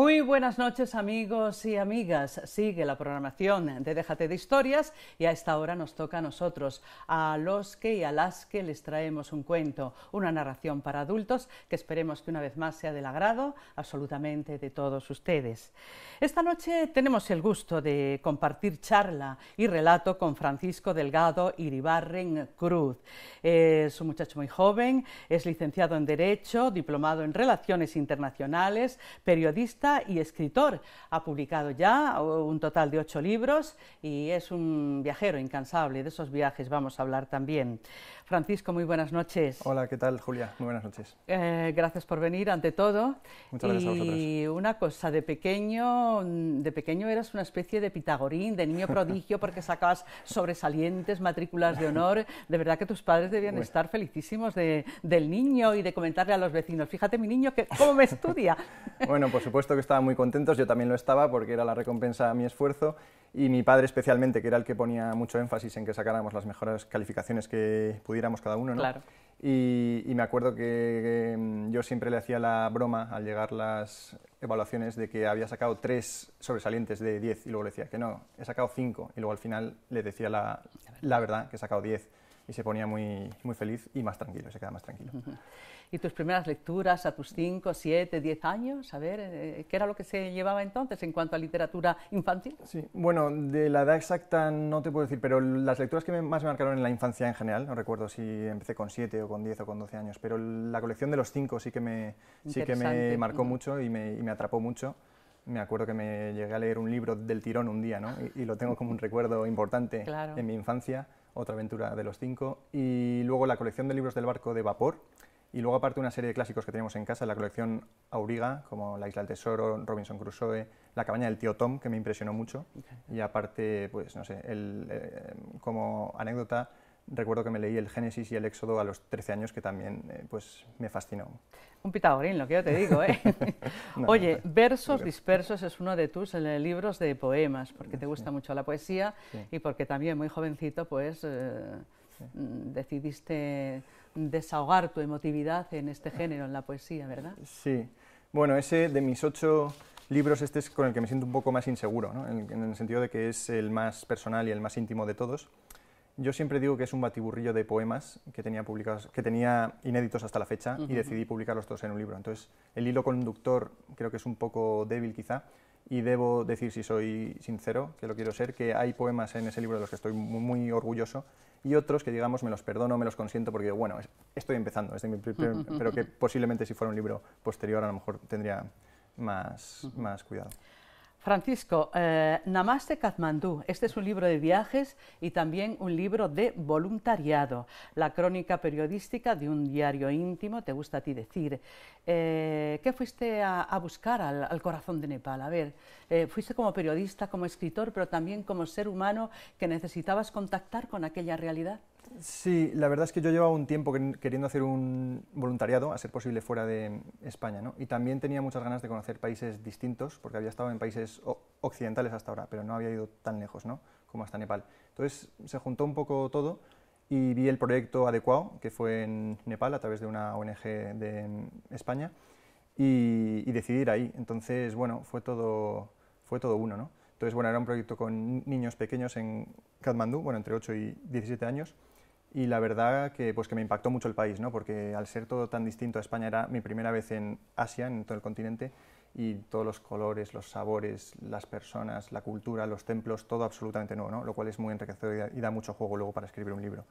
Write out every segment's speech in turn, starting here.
Muy buenas noches amigos y amigas. Sigue la programación de Déjate de Historias y a esta hora nos toca a nosotros, a los que y a las que les traemos un cuento, una narración para adultos que esperemos que una vez más sea del agrado absolutamente de todos ustedes. Esta noche tenemos el gusto de compartir charla y relato con Francisco Delgado Iribarren Cruz. Es un muchacho muy joven, es licenciado en Derecho, diplomado en Relaciones Internacionales, periodista y escritor. Ha publicado ya uh, un total de ocho libros y es un viajero incansable. De esos viajes vamos a hablar también. Francisco, muy buenas noches. Hola, ¿qué tal, Julia? Muy buenas noches. Eh, gracias por venir, ante todo. Muchas gracias a vosotros. Y una cosa, de pequeño, mm, de pequeño eras una especie de pitagorín, de niño prodigio, porque sacabas sobresalientes, matrículas de honor. De verdad que tus padres debían estar felicísimos del niño y de comentarle a los vecinos, fíjate mi niño, que, cómo me estudia. bueno, por supuesto que estaban muy contentos, yo también lo estaba, porque era la recompensa a mi esfuerzo y mi padre especialmente, que era el que ponía mucho énfasis en que sacáramos las mejores calificaciones que pudiéramos cada uno. ¿no? Y, me acuerdo que, em, yo siempre le hacía la broma al llegar las evaluaciones de que había sacado tres sobresalientes de diez y luego le decía que no, he sacado cinco. y luego al final le decía la, la verdad, que he sacado diez y se ponía muy, muy feliz y más tranquilo, se queda más tranquilo. ¿Y tus primeras lecturas a tus 5, 7, 10 años? A ver, eh, ¿qué era lo que se llevaba entonces en cuanto a literatura infantil? Sí, bueno, de la edad exacta no te puedo decir, pero las lecturas que más me marcaron en la infancia en general, no recuerdo si empecé con 7 o con 10 o con 12 años, pero la colección de los 5 sí, que me, sí que me marcó mucho y me, y me atrapó mucho me acuerdo que me llegué a leer un libro del tirón un día, ¿no? Y, lo tengo como un recuerdo importante en mi infancia otra aventura de los cinco, y luego la colección de libros del barco de vapor, y luego aparte una serie de clásicos que tenemos en casa, la colección Auriga, como La Isla del Tesoro, Robinson Crusoe, La Cabaña del Tío Tom, que me impresionó mucho, y aparte, pues no sé, el, eh, como anécdota, recuerdo que me leí el Génesis y el Éxodo a los 13 años, que también eh, pues, me fascinó. Un pitagorín, lo que yo te digo. ¿eh? Oye, Versos Dispersos es uno de tus eh, libros de poemas, porque te gusta mucho la poesía y porque también muy jovencito pues, eh, mm, decidiste desahogar tu emotividad en este género, en la poesía, ¿verdad? Sí. Bueno, ese de mis ocho libros, este es con el que me siento un poco más inseguro, en, el sentido de que es el más personal y el más íntimo de todos. Yo siempre digo que es un batiburrillo de poemas que tenía, publicados, que tenía inéditos hasta la fecha y decidí publicarlos todos en un libro. Entonces, el hilo conductor creo que es un poco débil quizá y debo decir, si soy sincero, que lo quiero ser, que hay poemas en ese libro de los que estoy muy, orgulloso y otros que, digamos, me los perdono, me los consiento porque, bueno, estoy empezando, pero que posiblemente si fuera un libro posterior a lo mejor tendría más, más cuidado. Francisco, eh, Namaste Katmandú, este es un libro de viajes y también un libro de voluntariado, la crónica periodística de un diario íntimo, te gusta a ti decir. Eh, ¿Qué fuiste a, buscar al, corazón de Nepal? A ver, eh, fuiste como periodista, como escritor, pero también como ser humano que necesitabas contactar con aquella realidad. Sí, la verdad es que yo llevaba un tiempo queriendo hacer un voluntariado, a ser posible fuera de España, ¿no? Y también tenía muchas ganas de conocer países distintos, porque había estado en países occidentales hasta ahora, pero no había ido tan lejos, ¿no? Como hasta Nepal. Entonces se juntó un poco todo y vi el proyecto adecuado, que fue en Nepal, a través de una ONG de España, y, y decidí ir ahí. Entonces, bueno, fue todo, fue todo uno, ¿no? Entonces, bueno, era un proyecto con niños pequeños en Katmandú, bueno, entre 8 y 17 años, y la verdad que, pues que me impactó mucho el país, ¿no? porque al ser todo tan distinto a España era mi primera vez en Asia, en todo el continente, y todos los colores, los sabores, las personas, la cultura, los templos, todo absolutamente nuevo, ¿no? lo cual es muy enriquecedor y da, mucho juego luego para escribir un libro.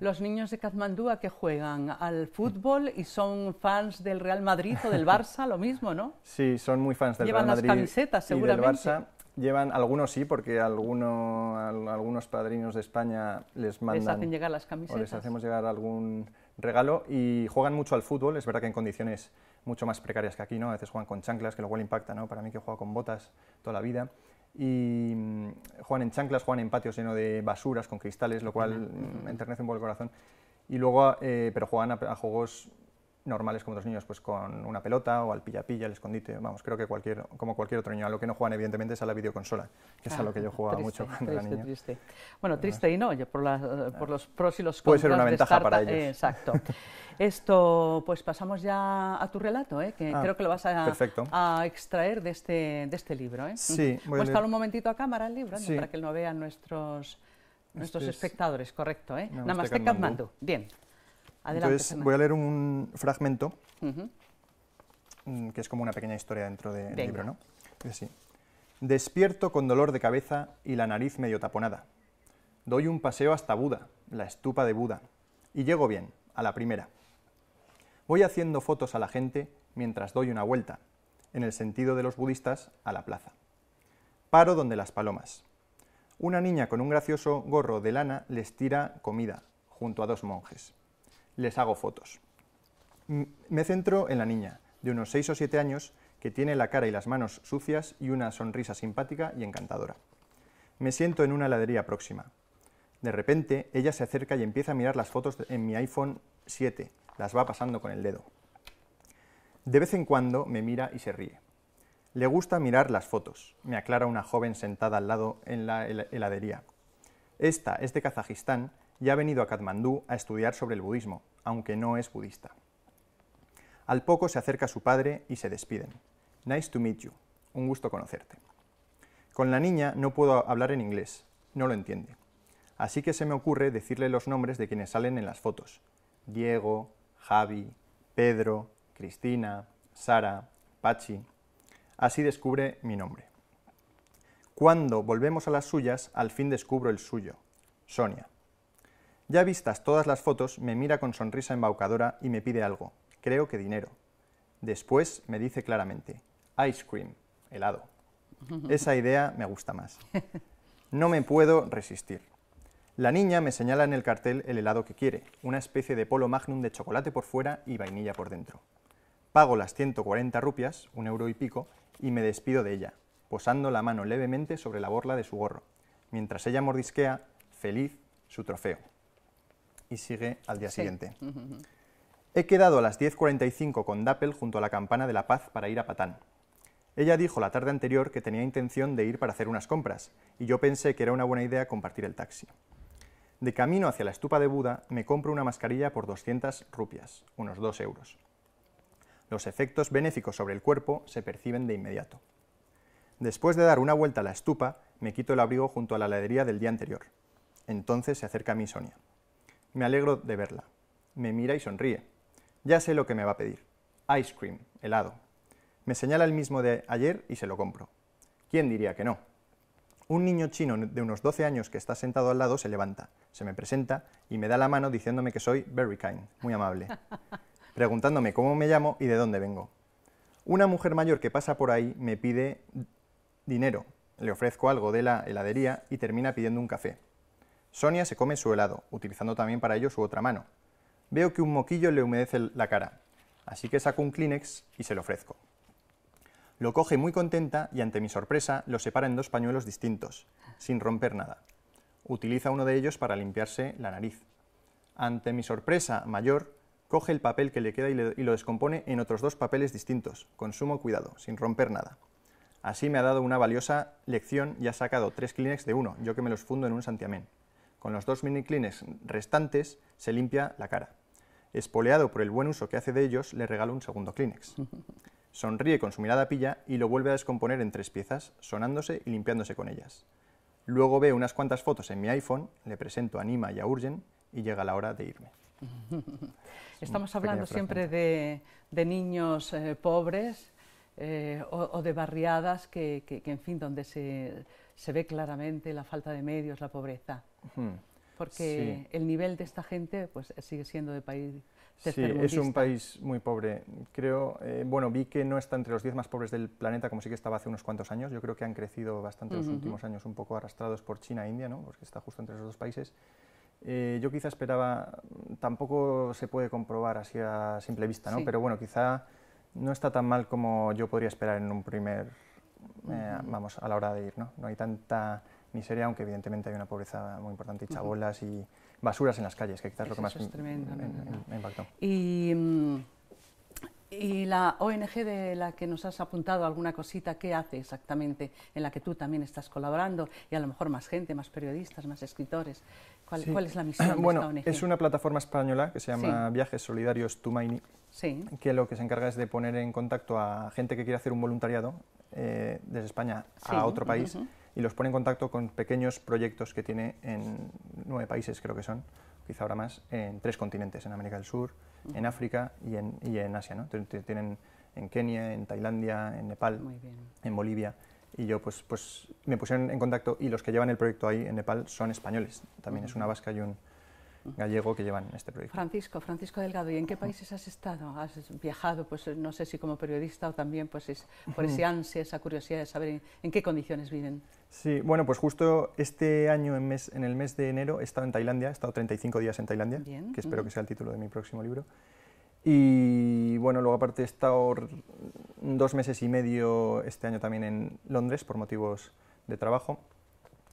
los niños de kazmandúa que juegan? ¿Al fútbol y son fans del Real Madrid o del Barça? lo mismo, ¿no? Sí, son muy fans del Llevan Real Madrid. Llevan las camisetas, seguramente llevan, algunos sí, porque algunos algunos padrinos de España les mandan... Les hacen llegar las camisetas. O les hacemos llegar algún regalo y juegan mucho al fútbol, es verdad que en condiciones mucho más precarias que aquí, ¿no? A veces juegan con chanclas, que lo cual impacta, ¿no? Para mí que he jugado con botas toda la vida. Y mm, juegan en chanclas, juegan en patios llenos de basuras, con cristales, lo cual me enternece un poco el corazón. Y luego, eh, pero juegan a juegos normales como los niños, pues con una pelota o al pilla-pilla, al escondite, vamos, creo que cualquier, como cualquier otro niño. A lo que no juegan, evidentemente, es a la videoconsola, que es a lo ah, que yo jugaba mucho cuando era niño. Triste. Bueno, triste y no, por, por los pros y los contras. Puede ser una ventaja para ellos. exacto. Esto, pues pasamos ya a tu relato, ¿eh? que ah, creo que lo vas a, a, extraer de este, de este libro. ¿eh? Sí. Voy a un momentito a cámara el libro, para que no vean nuestros, nuestros este espectadores, correcto. ¿eh? Namaste, te Bien voy a leer un fragmento mm, que es como una pequeña historia dentro del libro, ¿no? Así. Despierto con dolor de cabeza y la nariz medio taponada. Doy un paseo hasta Buda, la estupa de Buda, y llego bien, a la primera. Voy haciendo fotos a la gente mientras doy una vuelta, en el sentido de los budistas, a la plaza. Paro donde las palomas. Una niña con un gracioso gorro de lana les tira comida, junto a dos monjes les hago fotos. Me centro en la niña, de unos 6 o 7 años, que tiene la cara y las manos sucias y una sonrisa simpática y encantadora. Me siento en una heladería próxima. De repente, ella se acerca y empieza a mirar las fotos en mi iPhone 7, las va pasando con el dedo. De vez en cuando me mira y se ríe. Le gusta mirar las fotos, me aclara una joven sentada al lado en la heladería. Esta es de Kazajistán y ha venido a Katmandú a estudiar sobre el budismo, aunque no es budista. Al poco se acerca su padre y se despiden. Nice to meet you. Un gusto conocerte. Con la niña no puedo hablar en inglés, no lo entiende. Así que se me ocurre decirle los nombres de quienes salen en las fotos. Diego, Javi, Pedro, Cristina, Sara, Pachi. Así descubre mi nombre. Cuando volvemos a las suyas, al fin descubro el suyo, Sonia. Ya vistas todas las fotos, me mira con sonrisa embaucadora y me pide algo, creo que dinero. Después me dice claramente, ice cream, helado. Esa idea me gusta más. No me puedo resistir. La niña me señala en el cartel el helado que quiere, una especie de polo magnum de chocolate por fuera y vainilla por dentro. Pago las 140 rupias, un euro y pico, y me despido de ella, posando la mano levemente sobre la borla de su gorro, mientras ella mordisquea, feliz, su trofeo y sigue al día siguiente. He quedado a las 10.45 con Dapple junto a la campana de La Paz para ir a Patán. Ella dijo la tarde anterior que tenía intención de ir para hacer unas compras, y yo pensé que era una buena idea compartir el taxi. De camino hacia la estupa de Buda, me compro una mascarilla por 200 rupias, unos 2 euros. Los efectos benéficos sobre el cuerpo se perciben de inmediato. Después de dar una vuelta a la estupa, me quito el abrigo junto a la heladería del día anterior. Entonces se acerca a mí Sonia. Me alegro de verla. Me mira y sonríe. Ya sé lo que me va a pedir. Ice cream, helado. Me señala el mismo de ayer y se lo compro. ¿Quién diría que no? Un niño chino de unos 12 años que está sentado al lado se levanta, se me presenta y me da la mano diciéndome que soy very kind, muy amable, preguntándome cómo me llamo y de dónde vengo. Una mujer mayor que pasa por ahí me pide dinero, le ofrezco algo de la heladería y termina pidiendo un café. Sonia se come su helado, utilizando también para ello su otra mano. Veo que un moquillo le humedece la cara, así que saco un Kleenex y se lo ofrezco. Lo coge muy contenta y ante mi sorpresa lo separa en dos pañuelos distintos, sin romper nada. Utiliza uno de ellos para limpiarse la nariz. Ante mi sorpresa mayor, coge el papel que le queda y, lo descompone en otros dos papeles distintos, con sumo cuidado, sin romper nada. Así me ha dado una valiosa lección y ha sacado tres Kleenex de uno, yo que me los fundo en un santiamén. Con los dos mini clines restantes se limpia la cara. Espoleado por el buen uso que hace de ellos, le regalo un segundo Kleenex. Sonríe con su mirada pilla y lo vuelve a descomponer en tres piezas, sonándose y limpiándose con ellas. Luego ve unas cuantas fotos en mi iPhone, le presento a Nima y a Urgen y llega la hora de irme. Estamos hablando siempre de, niños eh, pobres eh, o, de barriadas que, en fin, donde se ve claramente la falta de medios, la pobreza. Porque el nivel de esta gente pues, sigue siendo de país Sí, es un país muy pobre. Creo, eh, bueno, vi que no está entre los 10 más pobres del planeta, como sí que estaba hace unos cuantos años. Yo creo que han crecido bastante en los últimos años, un poco arrastrados por China e India, ¿no? porque está justo entre esos dos países. Eh, yo quizá esperaba, tampoco se puede comprobar así a simple vista, ¿no? pero bueno, quizá no está tan mal como yo podría esperar en un primer, eh, vamos, a la hora de ir. No, no hay tanta miseria, aunque evidentemente hay una pobreza muy importante y chabolas y basuras en las calles, que quizás es lo que más es me, impactó. Y, mm, la ONG de la que nos has apuntado alguna cosita, ¿qué hace exactamente? En la que tú también estás colaborando y a lo mejor más gente, más periodistas, más escritores. ¿Cuál, es la misión de esta ONG? Es una plataforma española que se llama Viajes Solidarios Tumaini, sí. que lo que se encarga es de poner en contacto a gente que quiere hacer un voluntariado eh, desde España a otro país y los pone en contacto con pequeños proyectos que tiene en nueve países, creo que son, quizá ahora más, en tres continentes, en América del Sur, en África y en, y en Asia. ¿no? Tienen en Kenia, en Tailandia, en Nepal, en Bolivia. Y yo pues, pues me pusieron en contacto y los que llevan el proyecto ahí en Nepal son españoles. También es una vasca y un, gallego que llevan este proyecto. Francisco, Francisco Delgado, ¿y en qué países has estado? ¿Has viajado, pues eh, no sé si como periodista o también pues, por ese ansia, esa curiosidad de saber en, qué condiciones viven? Sí, bueno, pues justo este año, en, el mes de enero, he estado en Tailandia, he estado 35 días en Tailandia, que espero que sea el título de mi próximo libro. Y bueno, luego aparte he estado dos meses y medio este año también en Londres por motivos de trabajo.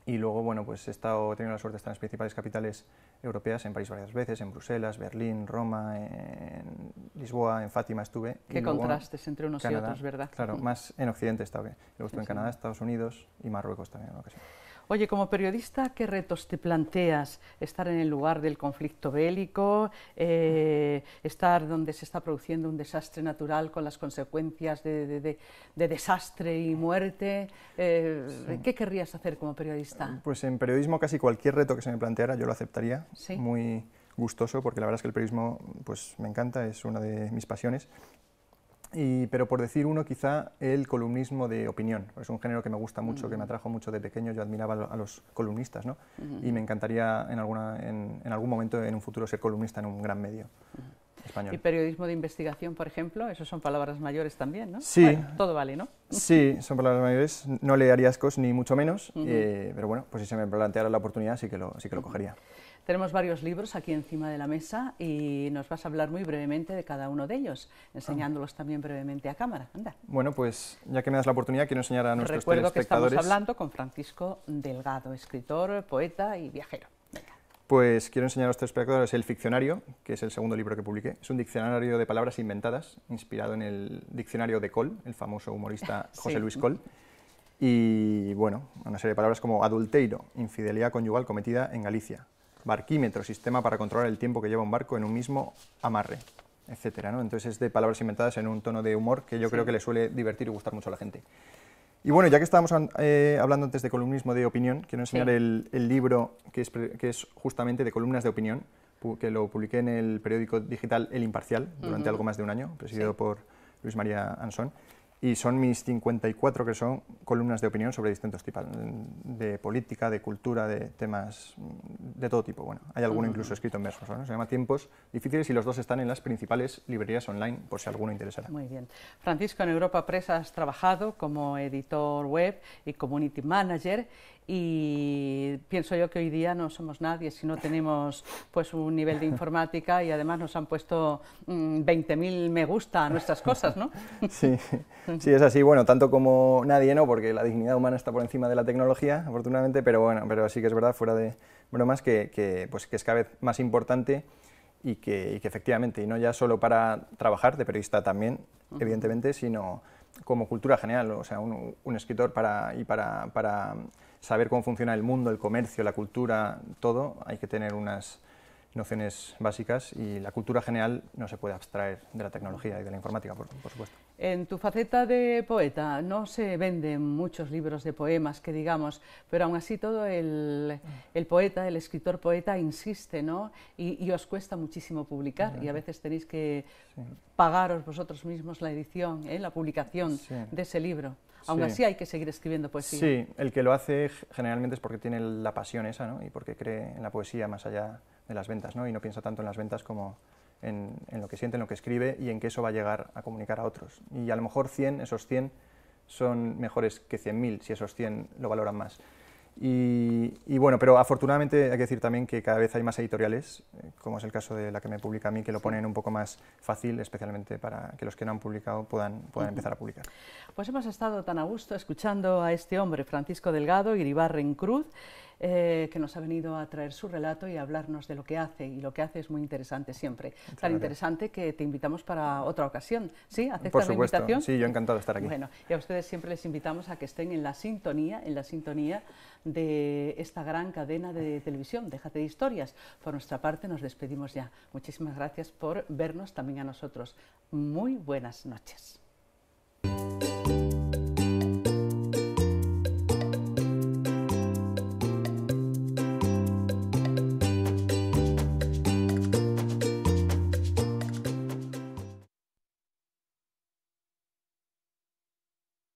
Y luego, bueno, pues he estado tenido la suerte de estar en las principales capitales europeas, en París varias veces, en Bruselas, Berlín, Roma, en Lisboa, en Fátima estuve. Qué contrastes entre unos y otros, ¿verdad? Claro, mm. más en Occidente he estado Luego en Canadá, Estados Unidos y Marruecos también en ocasión. Oye, como periodista, ¿qué retos te planteas? Estar en el lugar del conflicto bélico, eh, estar donde se está produciendo un desastre natural con las consecuencias de, desastre y muerte. Eh, ¿Qué querrías hacer como periodista? Pues en periodismo casi cualquier reto que se me planteara yo lo aceptaría. Muy gustoso, porque la verdad es que el periodismo pues, me encanta, es una de mis pasiones pero por decir uno, quizá el columnismo de opinión. Es un género que me gusta mucho, que me mm. atrajo mucho de pequeño. Yo admiraba a los columnistas, ¿no? Mm. Y me encantaría en, alguna, en, algún momento, en un futuro, ser columnista en un gran medio. Mm. español. Y periodismo de investigación, por ejemplo, eso son palabras mayores también, ¿no? Sí. todo vale, ¿no? Sí, son palabras mayores. No le haría ascos, ni mucho menos. Eh, pero bueno, pues si se me planteara la oportunidad, sí que lo, sí que lo cogería. Tenemos varios libros aquí encima de la mesa y nos vas a hablar muy brevemente de cada uno de ellos, enseñándolos también brevemente a cámara. Bueno, pues ya que me das la oportunidad, quiero enseñar a nuestros Recuerdo que estamos hablando con Francisco Delgado, escritor, poeta y viajero. Pues quiero enseñar a los telespectadores el Ficcionario, que es el segundo libro que publiqué. Es un diccionario de palabras inventadas, inspirado en el diccionario de Cole, el famoso humorista José Luis Cole. y bueno, una serie de palabras como adulteiro, infidelidad conyugal cometida en Galicia, barquímetro, sistema para controlar el tiempo que lleva un barco en un mismo amarre, etcétera, Entonces es de palabras inventadas en un tono de humor que yo creo que le suele divertir y gustar mucho a la gente. Y bueno, ya que estábamos eh, hablando antes de columnismo de opinión, quiero enseñar el, libro que es, justamente de columnas de opinión, que lo publiqué en el periódico digital El Imparcial durante algo más de un año, presidido por Luis María Ansón y son mis 54 que son columnas de opinión sobre distintos tipos de política, de cultura, de temas de todo tipo. Bueno, hay alguno incluso escrito en versos, Se llama Tiempos difíciles y los dos están en las principales librerías online por si alguno interesará. Muy bien. Francisco, en Europa Press has trabajado como editor web y community manager y pienso yo que hoy día no somos nadie si no tenemos pues un nivel de informática y además nos han puesto 20.000 mm, me gusta a nuestras cosas, ¿no? Sí, sí, es así, bueno, tanto como nadie, ¿no? Porque la dignidad humana está por encima de la tecnología, afortunadamente, pero bueno, pero sí que es verdad, fuera de bromas, que, que pues, que es cada vez más importante y que, efectivamente, y no ya solo para trabajar de periodista también, evidentemente, sino como cultura general, o sea, un, escritor para, y para saber cómo funciona el mundo, el comercio, la cultura, todo, hay que tener unas, nociones básicas y la cultura general no se puede abstraer de la tecnología y de la informática, por, supuesto. En tu faceta de poeta no se venden muchos libros de poemas, que digamos, pero aún así todo el, poeta, el escritor poeta insiste, ¿no? Y, os cuesta muchísimo publicar y a veces tenéis que pagaros vosotros mismos la edición, ¿eh? la publicación de ese libro. Aún así hay que seguir escribiendo poesía. Sí, el que lo hace generalmente es porque tiene la pasión esa, ¿no? Y porque cree en la poesía más allá de de las ventas, ¿no? Y no piensa tanto en las ventas como en, lo que siente, en lo que escribe y en que eso va a llegar a comunicar a otros. Y a lo mejor 100, esos 100 son mejores que 100.000 si esos 100 lo valoran más. Y, bueno, pero afortunadamente hay que decir también que cada vez hay más editoriales, eh, como es el caso de la que me publica a mí, que lo ponen un poco más fácil, especialmente para que los que no han publicado puedan, puedan empezar a publicar. Pues hemos estado tan a gusto escuchando a este hombre, Francisco Delgado, Iribarren Cruz, eh, que nos ha venido a traer su relato y a hablarnos de lo que hace. Y lo que hace es muy interesante siempre. Tan interesante que te invitamos para otra ocasión. ¿Sí? ¿Aceptas Por Sí, yo encantado de estar aquí. Bueno, y a ustedes siempre les invitamos a que estén en la sintonía, en la sintonía de esta gran cadena de televisión, Déjate de Historias. Por nuestra parte nos despedimos ya. Muchísimas gracias por vernos también a nosotros. Muy buenas noches.